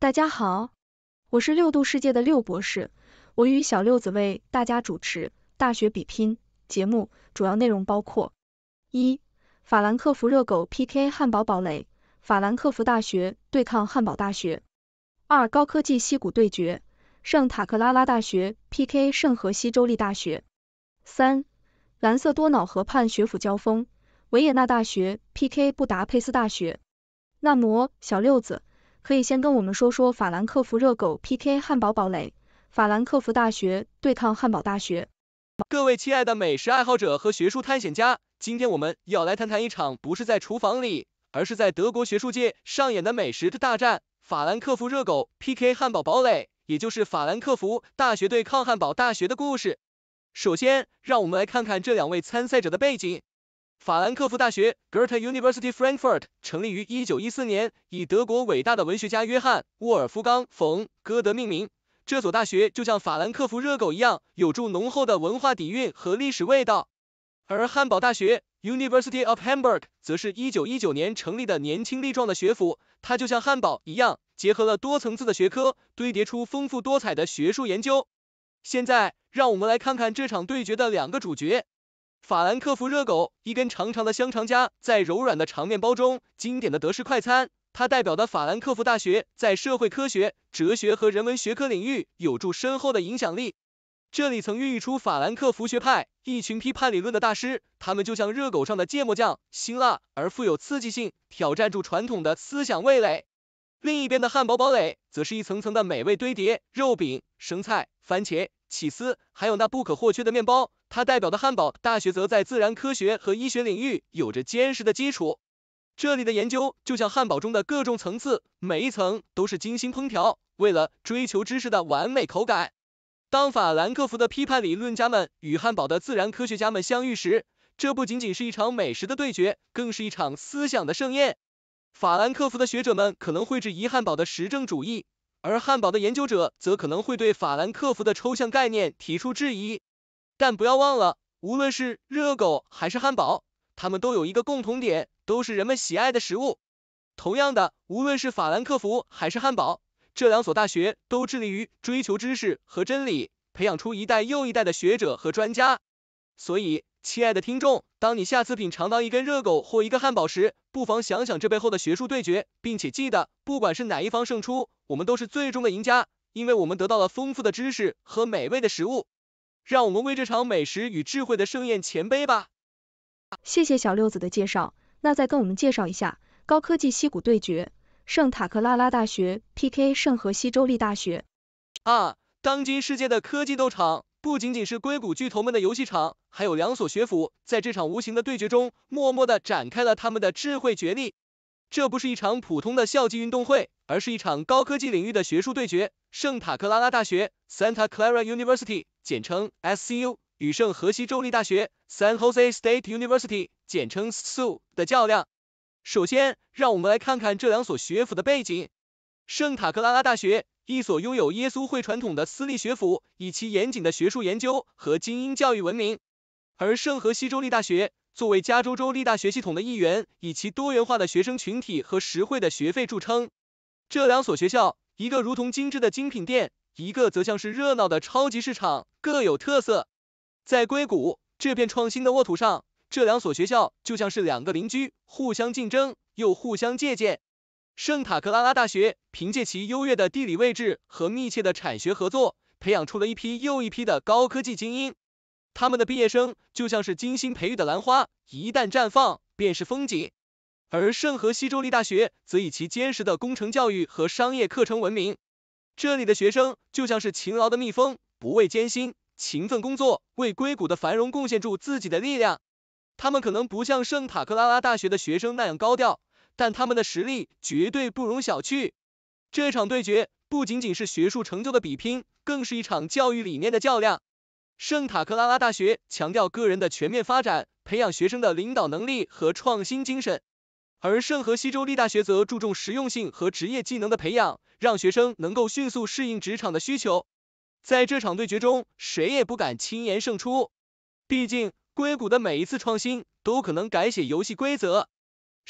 大家好，我是六度世界的六博士，我与小六子为大家主持大学比拼节目，主要内容包括：一、法兰克福热狗 PK 汉堡堡垒，法兰克福大学对抗汉堡大学；二、高科技溪谷对决，圣塔克拉拉大学 PK 圣荷西州立大学；三、蓝色多瑙河畔学府交锋，维也纳大学 PK 布达佩斯大学。纳摩，小六子。可以先跟我们说说法兰克福热狗 PK 汉堡堡垒，法兰克福大学对抗汉堡大学。各位亲爱的美食爱好者和学术探险家，今天我们要来谈谈一场不是在厨房里，而是在德国学术界上演的美食的大战——法兰克福热狗 PK 汉堡堡垒，也就是法兰克福大学对抗汉堡大学的故事。首先，让我们来看看这两位参赛者的背景。法兰克福大学 （Goethe University Frankfurt） 成立于一九一四年，以德国伟大的文学家约翰·沃尔夫冈·冯·歌德命名。这所大学就像法兰克福热狗一样，有着浓厚的文化底蕴和历史味道。而汉堡大学 （University of Hamburg） 则是一九一九年成立的年轻力壮的学府，它就像汉堡一样，结合了多层次的学科，堆叠出丰富多彩的学术研究。现在，让我们来看看这场对决的两个主角。法兰克福热狗，一根长长的香肠夹在柔软的长面包中，经典的德式快餐。它代表的法兰克福大学，在社会科学、哲学和人文学科领域有着深厚的影响力。这里曾孕育出法兰克福学派，一群批判理论的大师，他们就像热狗上的芥末酱，辛辣而富有刺激性，挑战住传统的思想味蕾。另一边的汉堡堡垒，则是一层层的美味堆叠，肉饼、生菜、番茄。起司，还有那不可或缺的面包，它代表的汉堡大学则在自然科学和医学领域有着坚实的基础。这里的研究就像汉堡中的各种层次，每一层都是精心烹调，为了追求知识的完美口感。当法兰克福的批判理论家们与汉堡的自然科学家们相遇时，这不仅仅是一场美食的对决，更是一场思想的盛宴。法兰克福的学者们可能会质疑汉堡的实证主义。而汉堡的研究者则可能会对法兰克福的抽象概念提出质疑，但不要忘了，无论是热狗还是汉堡，它们都有一个共同点，都是人们喜爱的食物。同样的，无论是法兰克福还是汉堡，这两所大学都致力于追求知识和真理，培养出一代又一代的学者和专家。所以，亲爱的听众，当你下次品尝到一根热狗或一个汉堡时，不妨想想这背后的学术对决，并且记得，不管是哪一方胜出，我们都是最终的赢家，因为我们得到了丰富的知识和美味的食物。让我们为这场美食与智慧的盛宴谦杯吧！谢谢小六子的介绍，那再跟我们介绍一下高科技西谷对决，圣塔克拉拉大学 PK 圣荷西州立大学，啊，当今世界的科技斗场！不仅仅是硅谷巨头们的游戏场，还有两所学府在这场无形的对决中，默默地展开了他们的智慧角力。这不是一场普通的校际运动会，而是一场高科技领域的学术对决。圣塔克拉拉大学 （Santa Clara University，简称 SCU） 与圣荷西州立大学 （San Jose State University，简称 s u 的较量。首先，让我们来看看这两所学府的背景。圣塔克拉拉大学一所拥有耶稣会传统的私立学府，以其严谨的学术研究和精英教育闻名；而圣何西州立大学作为加州州立大学系统的一员，以其多元化的学生群体和实惠的学费著称。这两所学校，一个如同精致的精品店，一个则像是热闹的超级市场，各有特色。在硅谷这片创新的沃土上，这两所学校就像是两个邻居，互相竞争又互相借鉴。圣塔克拉拉大学凭借其优越的地理位置和密切的产学合作，培养出了一批又一批的高科技精英。他们的毕业生就像是精心培育的兰花，一旦绽放便是风景。而圣何西州立大学则以其坚实的工程教育和商业课程闻名。这里的学生就像是勤劳的蜜蜂，不畏艰辛，勤奋工作，为硅谷的繁荣贡献出自己的力量。他们可能不像圣塔克拉拉大学的学生那样高调。但他们的实力绝对不容小觑。这场对决不仅仅是学术成就的比拼，更是一场教育理念的较量。圣塔克拉拉大学强调个人的全面发展，培养学生的领导能力和创新精神；而圣何西州立大学则注重实用性和职业技能的培养，让学生能够迅速适应职场的需求。在这场对决中，谁也不敢轻言胜出，毕竟硅谷的每一次创新都可能改写游戏规则。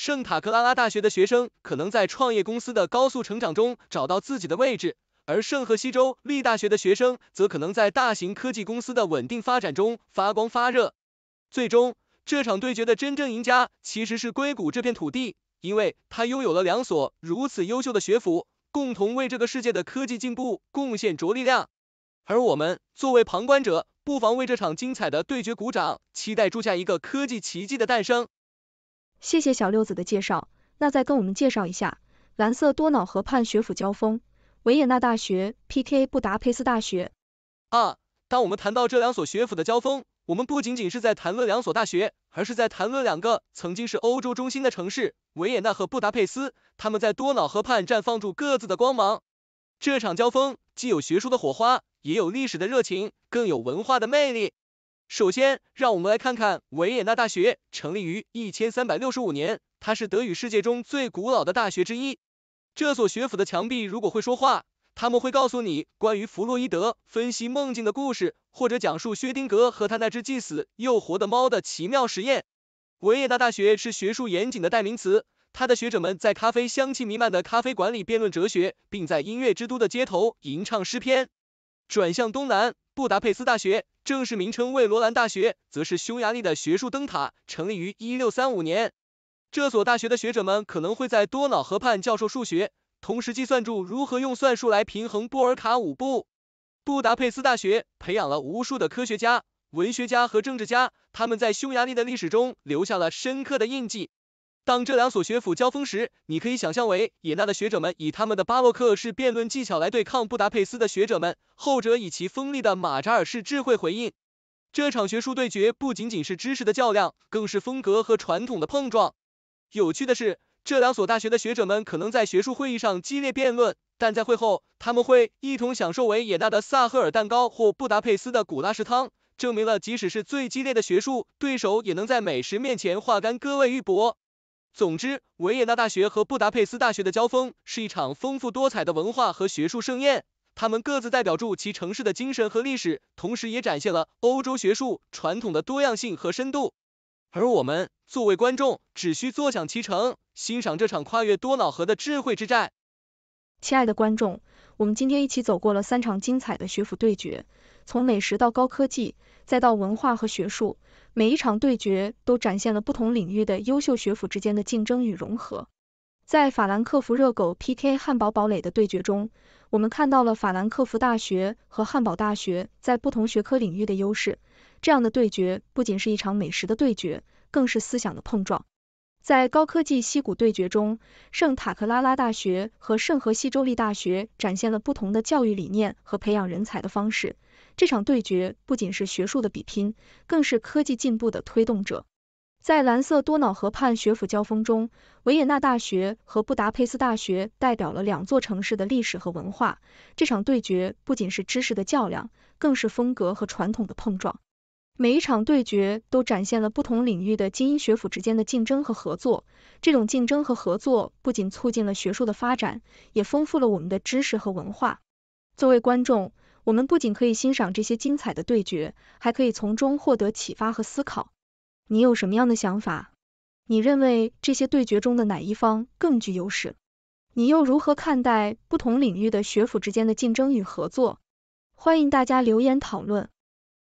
圣塔克拉拉大学的学生可能在创业公司的高速成长中找到自己的位置，而圣何西州立大学的学生则可能在大型科技公司的稳定发展中发光发热。最终，这场对决的真正赢家其实是硅谷这片土地，因为它拥有了两所如此优秀的学府，共同为这个世界的科技进步贡献着力量。而我们作为旁观者，不妨为这场精彩的对决鼓掌，期待铸下一个科技奇迹的诞生。谢谢小六子的介绍，那再跟我们介绍一下蓝色多瑙河畔学府交锋，维也纳大学 PK 布达佩斯大学。啊，当我们谈到这两所学府的交锋，我们不仅仅是在谈论两所大学，而是在谈论两个曾经是欧洲中心的城市，维也纳和布达佩斯，他们在多瑙河畔绽放出各自的光芒。这场交锋既有学术的火花，也有历史的热情，更有文化的魅力。首先，让我们来看看维也纳大学，成立于一千三百六十五年，它是德语世界中最古老的大学之一。这所学府的墙壁如果会说话，他们会告诉你关于弗洛伊德分析梦境的故事，或者讲述薛定格和他那只既死又活的猫的奇妙实验。维也纳大学是学术严谨的代名词，它的学者们在咖啡香气弥漫的咖啡馆里辩论哲学，并在音乐之都的街头吟唱诗篇。转向东南，布达佩斯大学。正式名称为罗兰大学，则是匈牙利的学术灯塔，成立于一六三五年。这所大学的学者们可能会在多瑙河畔教授数学，同时计算出如何用算术来平衡波尔卡舞步。布达佩斯大学培养了无数的科学家、文学家和政治家，他们在匈牙利的历史中留下了深刻的印记。当这两所学府交锋时，你可以想象维也纳的学者们以他们的巴洛克式辩论技巧来对抗布达佩斯的学者们，后者以其锋利的马扎尔式智慧回应。这场学术对决不仅仅是知识的较量，更是风格和传统的碰撞。有趣的是，这两所大学的学者们可能在学术会议上激烈辩论，但在会后他们会一同享受维也纳的萨赫尔蛋糕或布达佩斯的古拉什汤，证明了即使是最激烈的学术对手也能在美食面前化干戈为玉帛。总之，维也纳大学和布达佩斯大学的交锋是一场丰富多彩的文化和学术盛宴。他们各自代表住其城市的精神和历史，同时也展现了欧洲学术传统的多样性和深度。而我们作为观众，只需坐享其成，欣赏这场跨越多瑙河的智慧之战。亲爱的观众。我们今天一起走过了三场精彩的学府对决，从美食到高科技，再到文化和学术，每一场对决都展现了不同领域的优秀学府之间的竞争与融合。在法兰克福热狗 PK 汉堡堡垒的对决中，我们看到了法兰克福大学和汉堡大学在不同学科领域的优势。这样的对决不仅是一场美食的对决，更是思想的碰撞。在高科技西谷对决中，圣塔克拉拉大学和圣何西州立大学展现了不同的教育理念和培养人才的方式。这场对决不仅是学术的比拼，更是科技进步的推动者。在蓝色多瑙河畔学府交锋中，维也纳大学和布达佩斯大学代表了两座城市的历史和文化。这场对决不仅是知识的较量，更是风格和传统的碰撞。每一场对决都展现了不同领域的精英学府之间的竞争和合作。这种竞争和合作不仅促进了学术的发展，也丰富了我们的知识和文化。作为观众，我们不仅可以欣赏这些精彩的对决，还可以从中获得启发和思考。你有什么样的想法？你认为这些对决中的哪一方更具优势？你又如何看待不同领域的学府之间的竞争与合作？欢迎大家留言讨论。